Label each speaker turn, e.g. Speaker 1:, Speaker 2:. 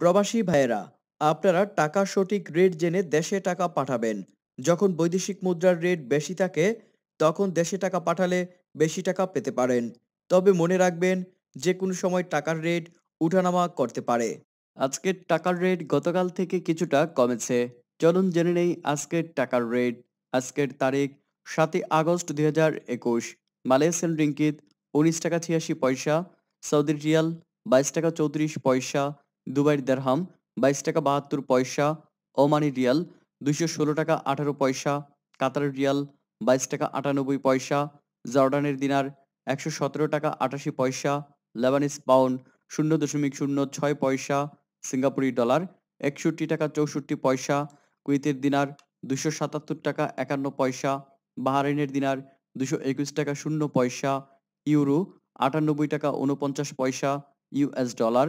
Speaker 1: প্রবাসী ভাইয়েরা আপনারা টাকা সঠিক রেট জেনে দেশে টাকা পাঠাবেন যখন বৈদেশিক মুদ্রার রেট বেশি থাকে তখন দেশে টাকা পাঠালে বেশি টাকা পেতে পারেন তবে মনে রাখবেন যে কোনো সময় টাকার রেট উঠানামা করতে পারে আজকের টাকার রেট গতকাল থেকে কিছুটা কমেছে চলুন জেনে নেই আজকের টাকার রেট আজকের তারিখ সাতই আগস্ট দুই হাজার একুশ মালয়েশিয়ান রিঙ্কিত উনিশ টাকা ছিয়াশি পয়সা সৌদি রিয়াল বাইশ টাকা চৌত্রিশ পয়সা দুবাইয়ের দেরহাম বাইশ টাকা বাহাত্তর পয়সা ওমানি রিয়াল দুইশো ষোলো টাকা আঠারো পয়সা কাতারের রিয়াল বাইশ টাকা আটানব্বই পয়সা জর্ডানের দিনার একশো সতেরো টাকা আটাশি পয়সা লেবানিস পাউন্ড শূন্য দশমিক শূন্য ছয় পয়সা সিঙ্গাপুরি ডলার একষট্টি টাকা চৌষট্টি পয়সা কুইতের দিনার দুশো সাতাত্তর টাকা একান্ন পয়সা বাহারাইনের দিনার দুশো একুশ টাকা শূন্য পয়সা ইউরো আটানব্বই টাকা উনপঞ্চাশ পয়সা ইউএস ডলার